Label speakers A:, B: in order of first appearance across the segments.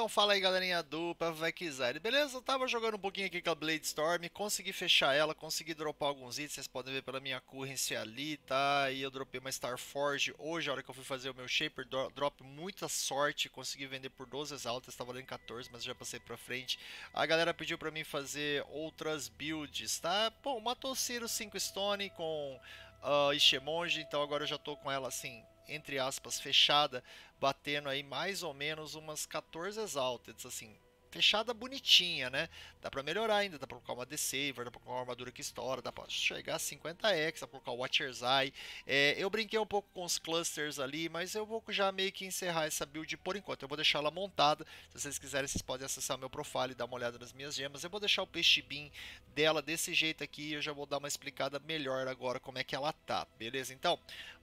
A: Então fala aí galerinha do Pavekizari. Beleza, eu tava jogando um pouquinho aqui com a Blade Storm, consegui fechar ela, consegui dropar alguns itens, vocês podem ver pela minha currency ali, tá? E eu dropei uma Star Forge hoje, a hora que eu fui fazer o meu Shaper, drop muita sorte, consegui vender por 12 exaltas, tava valendo 14, mas já passei pra frente. A galera pediu pra mim fazer outras builds, tá? Bom, matou Ciro 5 Stone com uh, ah, Ishemonji, então agora eu já tô com ela assim, entre aspas, fechada, batendo aí mais ou menos umas 14 exalted, assim, fechada bonitinha, né? Dá para melhorar ainda, dá para colocar uma Desaver, dá para colocar uma armadura que estoura, dá para chegar a 50x, dá para colocar o Watcher's Eye. É, eu brinquei um pouco com os clusters ali, mas eu vou já meio que encerrar essa build por enquanto. Eu vou deixar ela montada. Se vocês quiserem, vocês podem acessar meu profile e dar uma olhada nas minhas gemas. Eu vou deixar o peixe beam dela desse jeito aqui e eu já vou dar uma explicada melhor agora como é que ela tá, beleza? Então,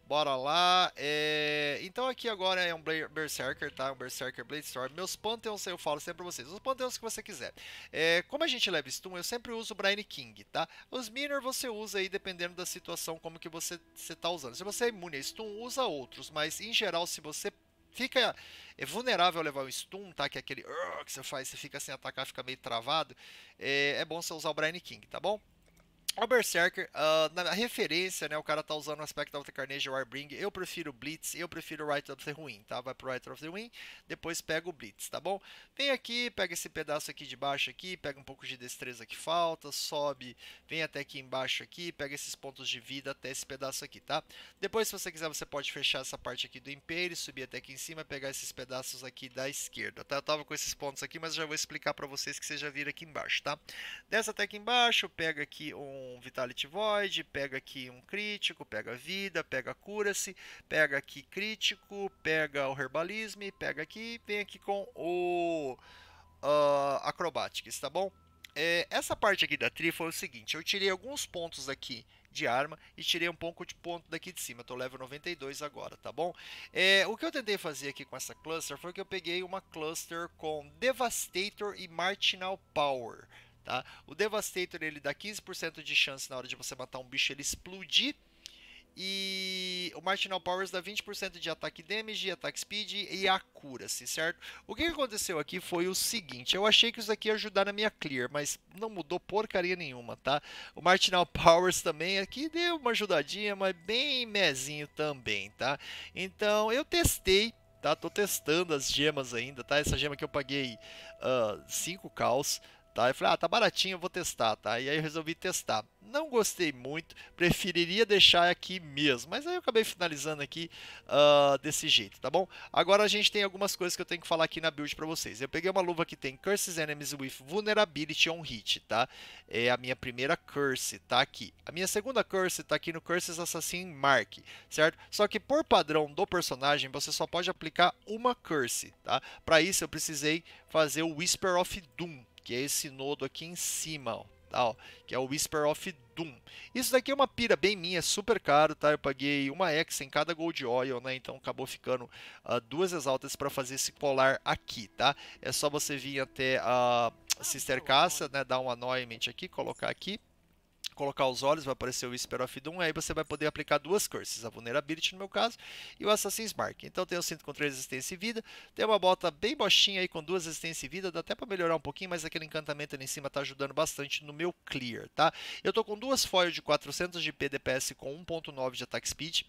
A: Bora lá. É... Então aqui agora é um Berserker, tá? Um Berserker Blade Storm. Meus Pantheons eu falo sempre pra vocês. Os Pantheons que você quiser. É... Como a gente leva stun, eu sempre uso o Brian King, tá? Os Miner você usa aí dependendo da situação como que você, você tá usando. Se você é imune a stun, usa outros. Mas em geral, se você fica é vulnerável a levar um stun, tá? Que é aquele que você faz, você fica sem atacar, fica meio travado. É, é bom você usar o Brian King, tá bom? O Berserker, uh, na referência, né, o cara tá usando o aspecto of the Carnage Warbring. Eu prefiro Blitz, eu prefiro Right of the Ruin, tá? Vai pro Right of the Ruin, depois pega o Blitz, tá bom? Vem aqui, pega esse pedaço aqui de baixo aqui, pega um pouco de destreza que falta, sobe, vem até aqui embaixo aqui, pega esses pontos de vida até esse pedaço aqui, tá? Depois, se você quiser, você pode fechar essa parte aqui do Império, subir até aqui em cima, pegar esses pedaços aqui da esquerda, tá? Eu tava com esses pontos aqui, mas já vou explicar pra vocês que vocês já viram aqui embaixo, tá? Desce até aqui embaixo, pega aqui um um Vitality Void, pega aqui um crítico, pega vida, pega cura-se, pega aqui crítico, pega o Herbalisme, pega aqui, vem aqui com o uh, Acrobatics, tá bom? É, essa parte aqui da tri foi o seguinte, eu tirei alguns pontos aqui de arma e tirei um pouco de ponto daqui de cima. tô level 92 agora, tá bom? É, o que eu tentei fazer aqui com essa cluster foi que eu peguei uma cluster com Devastator e Martinal Power. Tá? O Devastator ele dá 15% de chance na hora de você matar um bicho ele explodir. E o Martinal Powers dá 20% de ataque damage, ataque speed e a cura-se, assim, certo? O que aconteceu aqui foi o seguinte, eu achei que isso aqui ia ajudar na minha clear, mas não mudou porcaria nenhuma, tá? O Martinal Powers também aqui deu uma ajudadinha, mas bem mezinho também, tá? Então eu testei tá? Tô testando as gemas ainda, tá? Essa gema que eu paguei 5 uh, ah, caos, Tá? Eu falei, ah, tá baratinho, eu vou testar, tá? E aí eu resolvi testar. Não gostei muito, preferiria deixar aqui mesmo, mas aí eu acabei finalizando aqui uh, desse jeito, tá bom? Agora a gente tem algumas coisas que eu tenho que falar aqui na build para vocês. Eu peguei uma luva que tem Curses Enemies with Vulnerability on Hit, tá? É a minha primeira Curse, tá aqui. A minha segunda Curse tá aqui no Curses Assassin Mark, certo? Só que por padrão do personagem, você só pode aplicar uma Curse, tá? Para isso eu precisei fazer o Whisper of Doom, que é esse nodo aqui em cima, ó, tá, ó, que é o Whisper of Doom. Isso daqui é uma pira bem minha, super caro, tá? Eu paguei uma X em cada Gold Oil, né? Então acabou ficando uh, duas exaltas para fazer esse colar aqui, tá? É só você vir até a ah, Sister Caça, né? Dar um anoyment aqui, colocar aqui colocar os olhos, vai aparecer o Whisper of Doom, aí você vai poder aplicar duas curses, a Vulnerability no meu caso, e o Assassin's Mark. Então tem o cinto com 3 resistência e vida, tem uma bota bem bochinha aí com duas resistência e vida, dá até para melhorar um pouquinho, mas aquele encantamento ali em cima tá ajudando bastante no meu clear, tá? Eu tô com duas foil de 400 de PDPS com 1.9 de attack speed,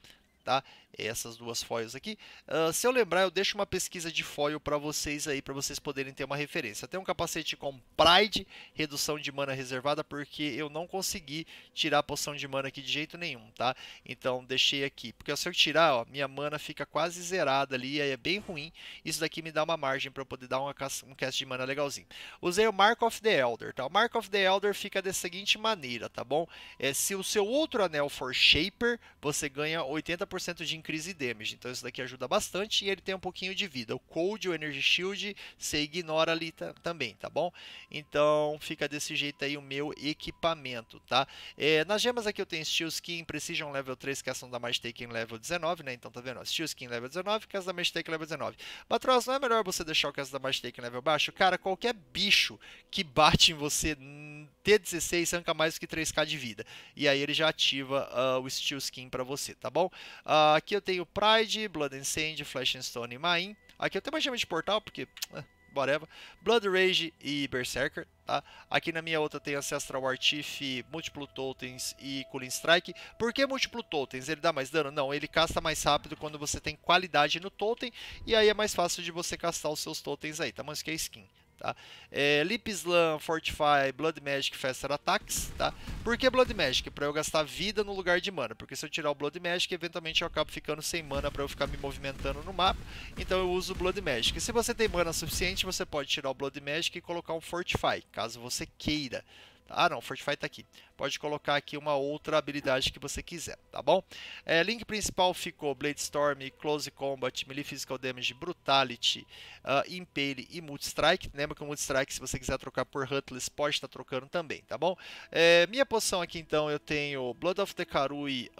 A: tá? Essas duas foils aqui. Uh, se eu lembrar, eu deixo uma pesquisa de foil para vocês aí, para vocês poderem ter uma referência. Tem um capacete com Pride, redução de mana reservada, porque eu não consegui tirar a poção de mana aqui de jeito nenhum, tá? Então, deixei aqui. Porque se eu tirar, ó, minha mana fica quase zerada ali, aí é bem ruim. Isso daqui me dá uma margem para poder dar uma, um cast de mana legalzinho. Usei o Mark of the Elder, tá? O Mark of the Elder fica da seguinte maneira, tá bom? É, se o seu outro anel for Shaper, você ganha 80% 30% de increase damage, então isso daqui ajuda bastante e ele tem um pouquinho de vida. O Cold, o Energy Shield, você ignora ali também, tá bom? Então fica desse jeito aí o meu equipamento, tá? É, nas gemas aqui eu tenho Steel Skin, Precision level 3, que é ação da Mage Take level 19, né? Então tá vendo? Steel Skin level 19, Cast é da Mage Take level 19. Batross, não é melhor você deixar o caso é da Mage Take level baixo? Cara, qualquer bicho que bate em você hum, T16 arranca mais que 3k de vida. E aí ele já ativa uh, o Steel Skin para você, tá bom? Uh, aqui eu tenho Pride, Blood and Sand, Flash and Stone e Main. Aqui eu até mais chamo de portal, porque... Uh, whatever. Blood Rage e Berserker. Tá? Aqui na minha outra tem Ancestral Artif, Múltiplo Totens e Cooling Strike. Por que Múltiplo Totens? Ele dá mais dano? Não, ele casta mais rápido quando você tem qualidade no totem. E aí é mais fácil de você castar os seus totens aí, tá? Mas que é skin. Tá? É, Lip Slam, Fortify, Blood Magic, Faster Attacks. Tá? Por que Blood Magic? Para eu gastar vida no lugar de mana. Porque se eu tirar o Blood Magic, eventualmente eu acabo ficando sem mana para eu ficar me movimentando no mapa. Então eu uso o Blood Magic. Se você tem mana suficiente, você pode tirar o Blood Magic e colocar um Fortify, caso você queira. Ah, não, Fortify está aqui. Pode colocar aqui uma outra habilidade que você quiser, tá bom? É, link principal ficou Blade Storm, Close Combat, Melee Physical Damage, Brutality, uh, ah, Impale e Multistrike. Lembra que o Multistrike, se você quiser trocar por Hutless, pode estar tá trocando também, tá bom? É, minha poção aqui, então, eu tenho Blood of the Karui, uh,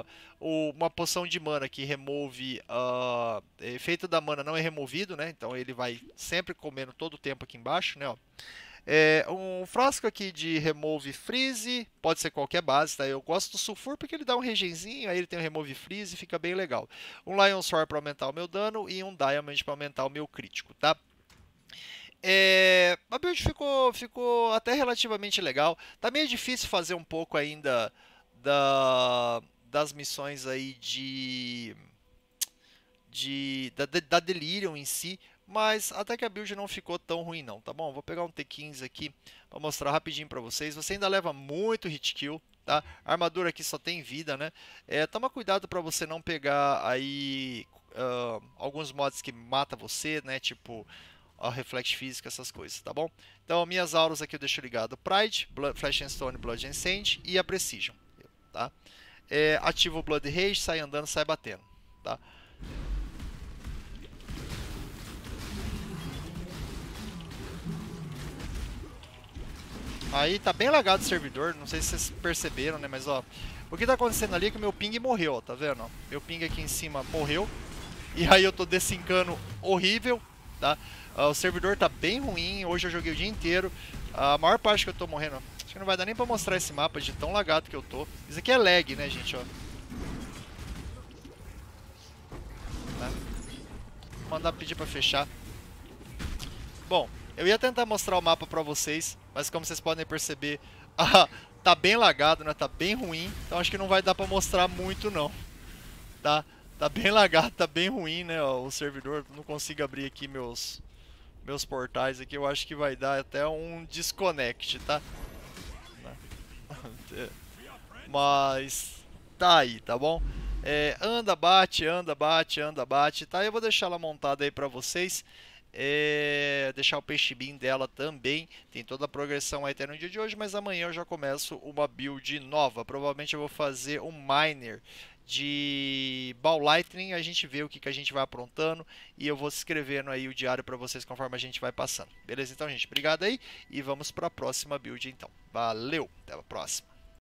A: ah, uma poção de mana que remove... Uh, efeito da mana não é removido, né? Então ele vai sempre comendo todo o tempo aqui embaixo, né? Ó. É, um frasco aqui de Remove Freeze, pode ser qualquer base, tá? Eu gosto do Sulfur porque ele dá um regenzinho, aí ele tem um Remove Freeze, fica bem legal. Um Lion Sword para aumentar o meu dano e um Diamond para aumentar o meu crítico, tá? É, a build ficou, ficou até relativamente legal. Tá meio difícil fazer um pouco ainda da, das missões aí de... De, da, da Delirium em si, mas até que a build não ficou tão ruim não, tá bom? Vou pegar um T15 aqui para mostrar rapidinho para vocês. Você ainda leva muito hit kill, tá? A armadura aqui só tem vida, né? É, toma cuidado para você não pegar aí uh, alguns mods que mata você, né? Tipo a reflect física, essas coisas, tá bom? Então, minhas auras aqui eu deixo ligado Pride, Blood, Flash and Stone, Blood and Sand e a Precision, tá? É, ativo o Blood Rage, sai andando, sai batendo, tá? Aí tá bem lagado o servidor, não sei se vocês perceberam, né? Mas ó, o que tá acontecendo ali é que o meu ping morreu, ó, tá vendo? Meu ping aqui em cima morreu. E aí eu tô desincando horrível, tá? Ah, o servidor tá bem ruim, hoje eu joguei o dia inteiro. a maior parte que eu tô morrendo... Acho que não vai dar nem pra mostrar esse mapa de tão lagado que eu tô. Isso aqui é lag, né, gente, ó. Tá? Vou mandar pedir pra fechar. Bom, eu ia tentar mostrar o mapa pra vocês, mas como vocês podem perceber, ah, tá bem lagado, né? Tá bem ruim, então acho que não vai dar pra mostrar muito não. Tá, tá bem lagado, tá bem ruim, né? Ó, o servidor, não consigo abrir aqui meus, meus portais aqui. Eu acho que vai dar até um disconnect, tá? Mas tá aí, tá bom? É, anda, bate, anda, bate, anda, bate, tá? Eu vou deixar ela montada aí pra vocês é, deixar o peixe bean dela também. Tem toda a progressão aí até no dia de hoje, mas amanhã eu já começo uma build nova. Provavelmente eu vou fazer um miner de Ball Lightning, a gente vê o que, que a gente vai aprontando e eu vou escrevendo aí o diário para vocês conforme a gente vai passando. Beleza? Então, gente, obrigado aí e vamos para a próxima build então. Valeu, até a próxima.